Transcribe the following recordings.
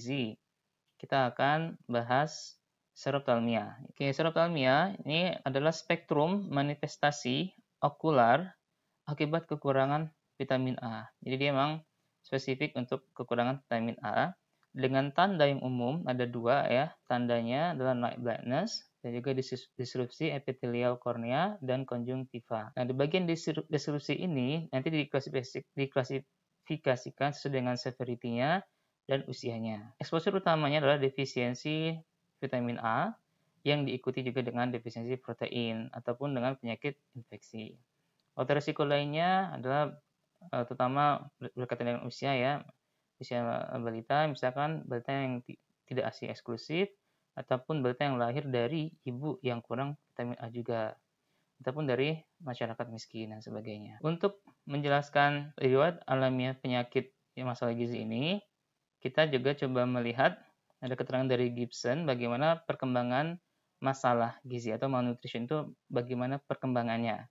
gizi. Kita akan bahas serokalmia. Oke, serokalmia ini adalah spektrum manifestasi okular akibat kekurangan vitamin A. Jadi dia memang spesifik untuk kekurangan vitamin A. Dengan tanda yang umum ada dua ya, tandanya adalah night blindness dan juga disrupsi epitelial kornea dan konjungtiva. Nah, di bagian disrupsi ini nanti diklasifikasikan sesuai dengan severity-nya dan usianya. Eksposur utamanya adalah defisiensi vitamin A yang diikuti juga dengan defisiensi protein ataupun dengan penyakit infeksi. Faktor risiko lainnya adalah eh, terutama berkaitan dengan usia ya, usia balita, misalkan balita yang tidak ASI eksklusif ataupun balita yang lahir dari ibu yang kurang vitamin A juga ataupun dari masyarakat miskin dan sebagainya. Untuk menjelaskan riwayat alamiah penyakit masalah gizi ini, kita juga coba melihat ada keterangan dari Gibson bagaimana perkembangan masalah gizi atau malnutrition itu bagaimana perkembangannya.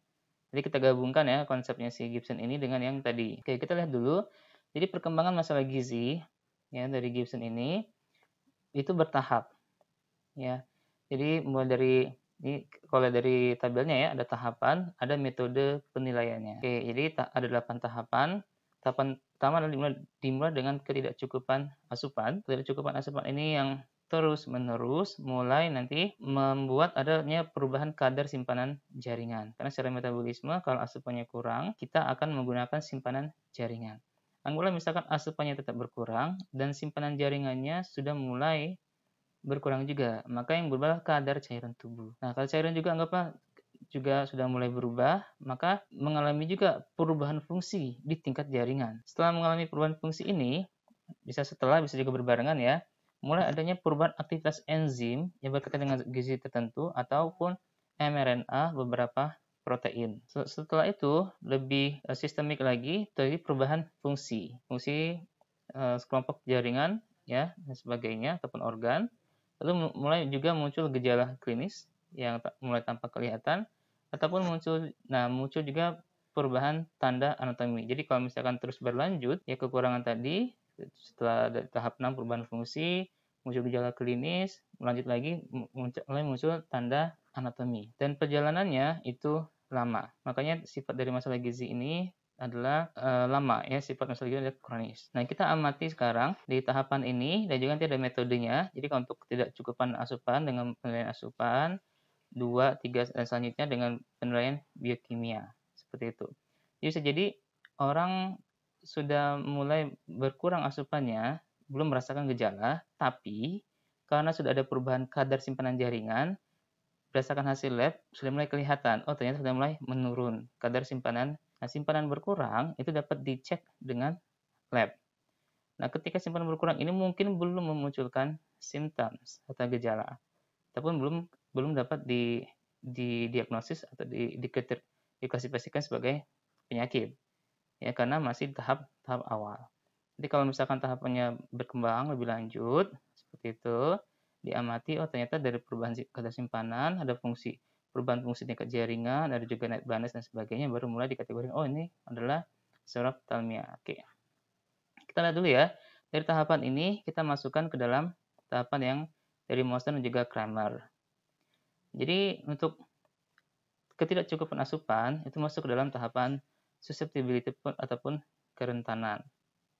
Jadi kita gabungkan ya konsepnya si Gibson ini dengan yang tadi. Oke, kita lihat dulu. Jadi perkembangan masalah gizi ya dari Gibson ini itu bertahap. Ya. Jadi mulai dari ini kalau dari tabelnya ya ada tahapan, ada metode penilaiannya. Oke, jadi ada 8 tahapan. Tahapan pertama adalah dimulai, dengan ketidakcukupan asupan. Ketidakcukupan asupan ini yang terus-menerus mulai nanti membuat adanya perubahan kadar simpanan jaringan. Karena secara metabolisme kalau asupannya kurang, kita akan menggunakan simpanan jaringan. Anggaplah misalkan asupannya tetap berkurang dan simpanan jaringannya sudah mulai berkurang juga, maka yang berubah kadar cairan tubuh. Nah, kalau cairan juga anggaplah juga sudah mulai berubah, maka mengalami juga perubahan fungsi di tingkat jaringan. Setelah mengalami perubahan fungsi ini, bisa setelah, bisa juga berbarengan ya, mulai adanya perubahan aktivitas enzim yang berkaitan dengan gizi tertentu ataupun mRNA beberapa protein. Setelah itu, lebih eh, sistemik lagi terjadi perubahan fungsi. Fungsi eh, sekelompok kelompok jaringan ya dan sebagainya ataupun organ. Lalu mulai juga muncul gejala klinis yang mulai tampak kelihatan ataupun muncul nah muncul juga perubahan tanda anatomi. Jadi kalau misalkan terus berlanjut ya kekurangan tadi setelah tahap 6 perubahan fungsi muncul gejala klinis, lanjut lagi muncul, mulai muncul tanda anatomi dan perjalanannya itu lama. Makanya sifat dari masalah gizi ini adalah e, lama ya sifat masalah gizi adalah kronis. Nah kita amati sekarang di tahapan ini dan juga nanti ada metodenya. Jadi kalau untuk tidak cukupan asupan dengan penilaian asupan 2, 3, dan selanjutnya dengan penilaian biokimia. Seperti itu. Jadi ya, bisa jadi orang sudah mulai berkurang asupannya, belum merasakan gejala, tapi karena sudah ada perubahan kadar simpanan jaringan, berdasarkan hasil lab sudah mulai kelihatan, oh ternyata sudah mulai menurun kadar simpanan. Nah, simpanan berkurang itu dapat dicek dengan lab. Nah, ketika simpanan berkurang ini mungkin belum memunculkan symptoms atau gejala, ataupun belum belum dapat di didiagnosis atau di, di diklasifikasikan sebagai penyakit ya karena masih tahap tahap awal. Jadi kalau misalkan tahapannya berkembang lebih lanjut seperti itu diamati oh ternyata dari perubahan kadar simpanan ada fungsi perubahan fungsi tingkat jaringan ada juga net balance dan sebagainya baru mulai dikategorikan oh ini adalah seorang talmia. Oke. Kita lihat dulu ya. Dari tahapan ini kita masukkan ke dalam tahapan yang dari Monster dan juga Kramer. Jadi untuk ketidakcukupan asupan itu masuk ke dalam tahapan susceptibility ataupun kerentanan.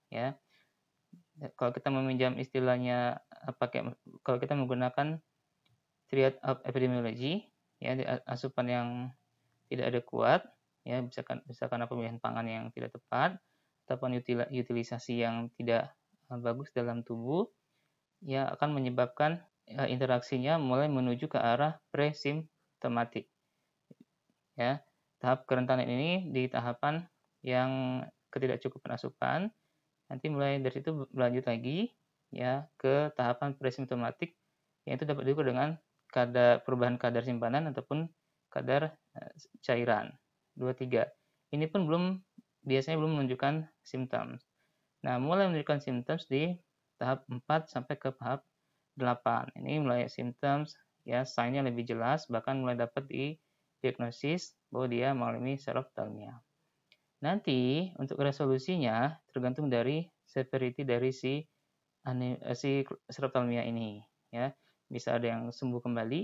Ya. Kalau kita meminjam istilahnya eh, pakai kalau kita menggunakan triad of epidemiology ya eh, asupan yang tidak ada kuat ya bisa misalkan pemilihan pangan yang tidak tepat ataupun utilisasi yang tidak eh, bagus dalam tubuh ya akan menyebabkan Eh, interaksinya mulai menuju ke arah presimptomatik. Ya, tahap kerentanan ini di tahapan yang ketidakcukupan asupan. Nanti mulai dari situ berlanjut lagi ya ke tahapan presimptomatik yang itu dapat diukur dengan kadar perubahan kadar simpanan ataupun kadar eh, cairan. 23. Ini pun belum biasanya belum menunjukkan simptom. Nah, mulai menunjukkan simptom di tahap 4 sampai ke tahap 8. Ini mulai symptoms, ya sign lebih jelas, bahkan mulai dapat di diagnosis bahwa dia mengalami selophthalmia. Nanti untuk resolusinya tergantung dari severity dari si eh, si ini, ya. Bisa ada yang sembuh kembali,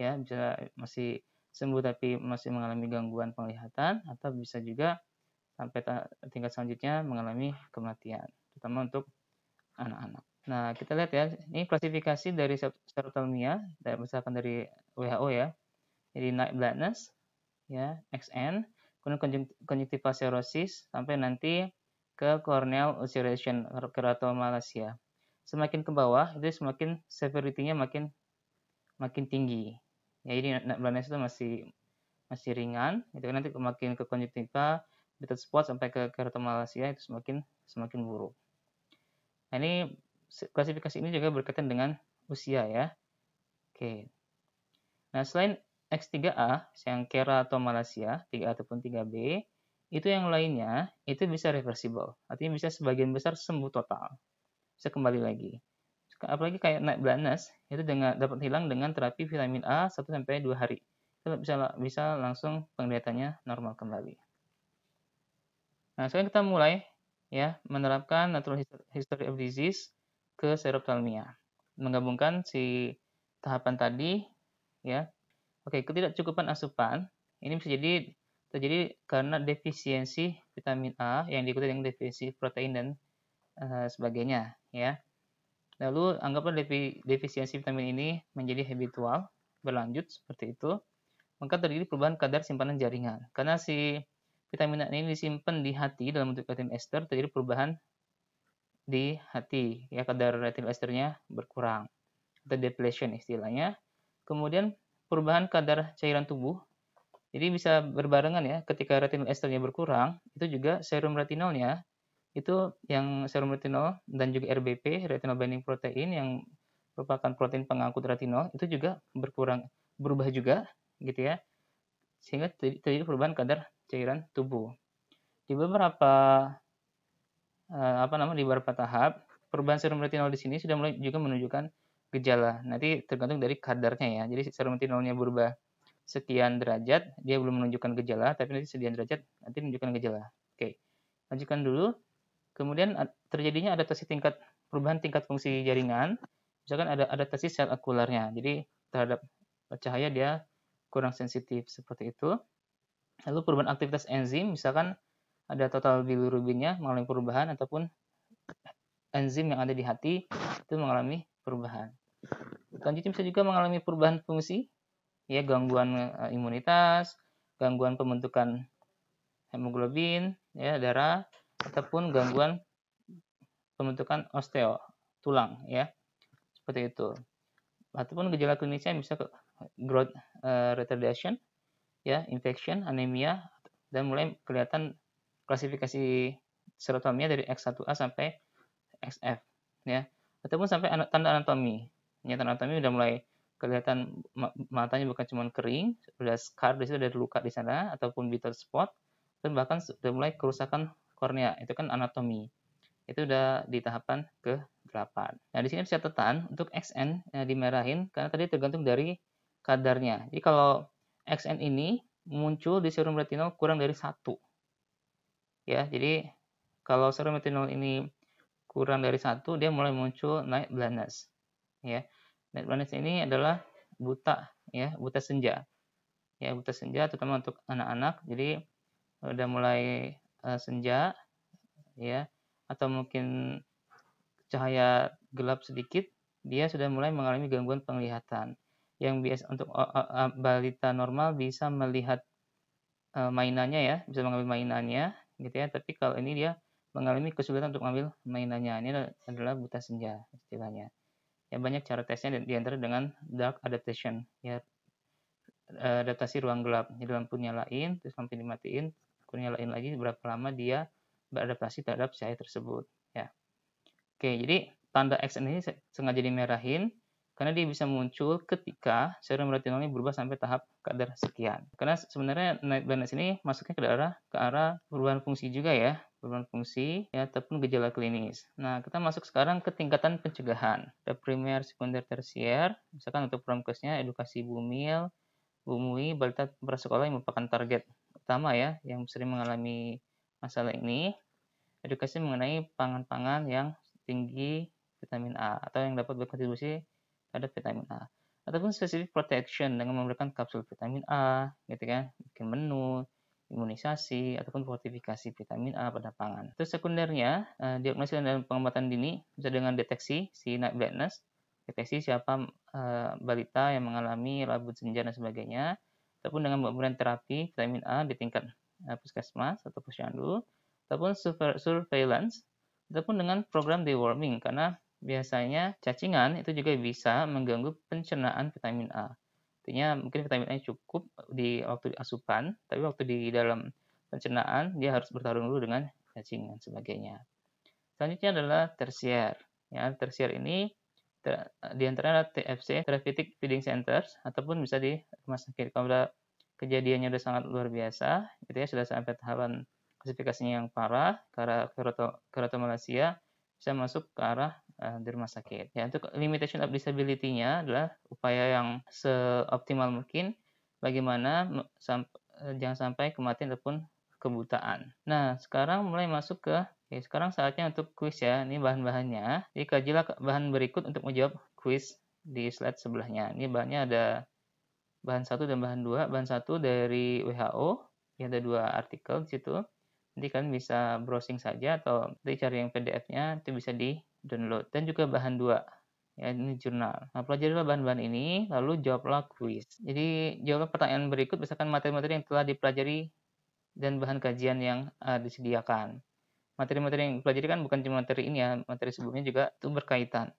ya, bisa masih sembuh tapi masih mengalami gangguan penglihatan atau bisa juga sampai tingkat selanjutnya mengalami kematian, terutama untuk anak-anak. Nah, kita lihat ya, ini klasifikasi dari dari misalkan dari WHO ya. Jadi night blindness, ya, XN, kemudian konjungtiva serosis, sampai nanti ke corneal ulceration keratomalacia. Semakin ke bawah, itu semakin severity-nya makin makin tinggi. Ya, jadi night blindness itu masih masih ringan, itu nanti makin ke konjungtiva, bitter spot sampai ke keratomalacia itu semakin semakin buruk. Nah, ini klasifikasi ini juga berkaitan dengan usia ya. Oke. Nah, selain X3A, yang Kera atau Malaysia, 3A ataupun 3B, itu yang lainnya itu bisa reversible. Artinya bisa sebagian besar sembuh total. Bisa kembali lagi. Apalagi kayak night blindness itu dengan dapat hilang dengan terapi vitamin A 1 sampai 2 hari. Itu bisa bisa langsung penglihatannya normal kembali. Nah, sekarang kita mulai ya menerapkan natural history of disease ke seroptalmia. Menggabungkan si tahapan tadi ya. Oke, ketidakcukupan asupan ini bisa jadi terjadi karena defisiensi vitamin A yang diikuti dengan defisi protein dan uh, sebagainya ya. Lalu anggaplah defisiensi vitamin ini menjadi habitual berlanjut seperti itu, maka terjadi perubahan kadar simpanan jaringan. Karena si vitamin A ini disimpan di hati dalam bentuk vitamin ester, terjadi perubahan di hati ya kadar retinol esternya berkurang atau depletion istilahnya kemudian perubahan kadar cairan tubuh jadi bisa berbarengan ya ketika retinol esternya berkurang itu juga serum retinolnya itu yang serum retinol dan juga RBP retinol binding protein yang merupakan protein pengangkut retinol itu juga berkurang berubah juga gitu ya sehingga terjadi perubahan kadar cairan tubuh di beberapa uh, apa namanya di beberapa tahap perubahan serum retinol di sini sudah mulai juga menunjukkan gejala. Nanti tergantung dari kadarnya ya. Jadi serum retinolnya berubah sekian derajat, dia belum menunjukkan gejala, tapi nanti sekian derajat nanti menunjukkan gejala. Oke, lanjutkan dulu. Kemudian terjadinya adaptasi tingkat perubahan tingkat fungsi jaringan, misalkan ada adaptasi sel akularnya. Jadi terhadap cahaya dia kurang sensitif seperti itu. Lalu perubahan aktivitas enzim, misalkan ada total bilirubinnya mengalami perubahan ataupun enzim yang ada di hati itu mengalami perubahan. Selanjutnya bisa juga mengalami perubahan fungsi, ya gangguan eh, imunitas, gangguan pembentukan hemoglobin, ya darah, ataupun gangguan pembentukan osteo, tulang, ya seperti itu. Ataupun gejala klinisnya bisa ke growth uh, retardation, ya infection, anemia, dan mulai kelihatan klasifikasi serotonia dari X1A sampai XF ya ataupun sampai tanda anatomi ya tanda anatomi udah mulai kelihatan matanya bukan cuma kering sudah scar di situ ada luka di sana ataupun bitter spot dan bahkan sudah mulai kerusakan kornea itu kan anatomi itu sudah di tahapan ke 8. Nah, di sini bisa catatan untuk XN ya, dimerahin karena tadi tergantung dari kadarnya. Jadi kalau XN ini muncul di serum retinol kurang dari satu ya jadi kalau serum metinol ini kurang dari satu dia mulai muncul night blindness ya night blindness ini adalah buta ya buta senja ya buta senja terutama untuk anak-anak jadi eh, udah mulai uh, senja ya atau mungkin cahaya gelap sedikit dia sudah mulai mengalami gangguan penglihatan yang biasa untuk eh, balita normal bisa melihat mainannya ya bisa mengambil mainannya gitu ya tapi kalau ini dia mengalami kesulitan untuk mengambil mainannya ini adalah buta senja istilahnya ya banyak cara tesnya diantara dengan dark adaptation ya e, adaptasi ruang gelap jadi lampu nyalain terus sampai dimatiin kemudian nyalain lagi berapa lama dia beradaptasi terhadap cahaya tersebut ya oke jadi tanda X ini sengaja dimerahin karena dia bisa muncul ketika serum retinolnya berubah sampai tahap kadar sekian. Karena sebenarnya night blindness ini masuknya ke arah ke arah perubahan fungsi juga ya, perubahan fungsi ya ataupun gejala klinis. Nah, kita masuk sekarang ke tingkatan pencegahan. Ada primer, sekunder, tersier. Misalkan untuk promkesnya edukasi bumil, ya, bumui, balita prasekolah yang merupakan target utama ya yang sering mengalami masalah ini. Edukasi mengenai pangan-pangan yang tinggi vitamin A atau yang dapat berkontribusi ada vitamin A ataupun spesifik protection dengan memberikan kapsul vitamin A gitu kan bikin menu imunisasi ataupun fortifikasi vitamin A pada pangan. Terus sekundernya, eh, diagnosis dan pengobatan dini bisa dengan deteksi si night blindness, deteksi siapa eh, balita yang mengalami rabut senja dan sebagainya, ataupun dengan pemberian terapi vitamin A di tingkat eh, puskesmas atau posyandu, ataupun surveillance, ataupun dengan program deworming karena biasanya cacingan itu juga bisa mengganggu pencernaan vitamin A. Artinya mungkin vitamin A cukup di waktu di asupan, tapi waktu di dalam pencernaan dia harus bertarung dulu dengan cacingan sebagainya. Selanjutnya adalah tersier. Ya, tersier ini ter, di antara TFC, Therapeutic Feeding Centers, ataupun bisa di rumah sakit. Kalau kejadiannya sudah sangat luar biasa, gitu ya sudah sampai tahapan klasifikasinya yang parah, karena kerotomalasia, bisa masuk ke arah uh, di rumah sakit. Ya, untuk limitation of disability-nya adalah upaya yang seoptimal mungkin bagaimana samp eh, jangan sampai kematian ataupun kebutaan. Nah, sekarang mulai masuk ke okay, ya, sekarang saatnya untuk kuis ya. Ini bahan-bahannya. Jadi kajilah bahan berikut untuk menjawab kuis di slide sebelahnya. Ini bahannya ada bahan satu dan bahan dua. Bahan satu dari WHO, ya ada dua artikel di situ. Nanti kan bisa browsing saja atau dicari yang PDF-nya, itu bisa di download dan juga bahan dua ya ini jurnal. Nah, pelajarilah bahan-bahan ini lalu jawablah kuis. Jadi jawablah pertanyaan berikut berdasarkan materi-materi yang telah dipelajari dan bahan kajian yang uh, disediakan. Materi-materi yang dipelajari kan bukan cuma materi ini ya, materi sebelumnya juga itu berkaitan.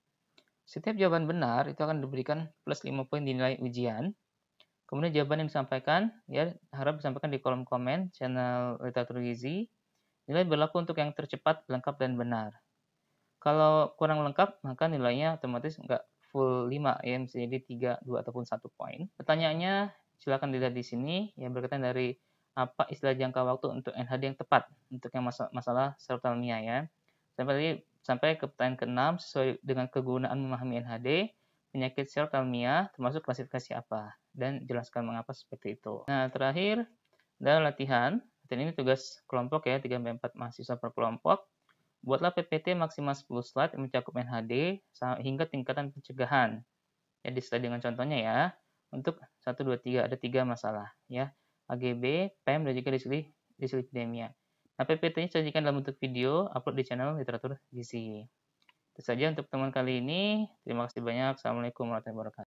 Setiap jawaban benar itu akan diberikan plus 5 poin di nilai ujian. Kemudian jawaban yang disampaikan ya harap disampaikan di kolom komen channel literatur gizi. Nilai berlaku untuk yang tercepat, lengkap dan benar. Kalau kurang lengkap, maka nilainya otomatis nggak full 5, ya jadi 3, 2, ataupun 1 poin. Pertanyaannya silakan dilihat di sini, yang berkaitan dari apa istilah jangka waktu untuk NHD yang tepat untuk yang masalah, masalah sertalmia ya. Sampai sampai ke pertanyaan ke-6 sesuai dengan kegunaan memahami NHD, penyakit sertalmia termasuk klasifikasi apa dan jelaskan mengapa seperti itu. Nah, terakhir dalam latihan. Latihan ini tugas kelompok ya, 3 4 mahasiswa per kelompok Buatlah PPT maksimal 10 slide yang mencakup NHD hingga tingkatan pencegahan. Ya, di slide dengan contohnya ya. Untuk 1, 2, 3, ada tiga masalah. ya AGB, PEM, dan juga dislipidemia. Nah, PPT-nya sajikan dalam bentuk video, upload di channel literatur gizi. Itu saja untuk teman kali ini. Terima kasih banyak. Assalamualaikum warahmatullahi wabarakatuh.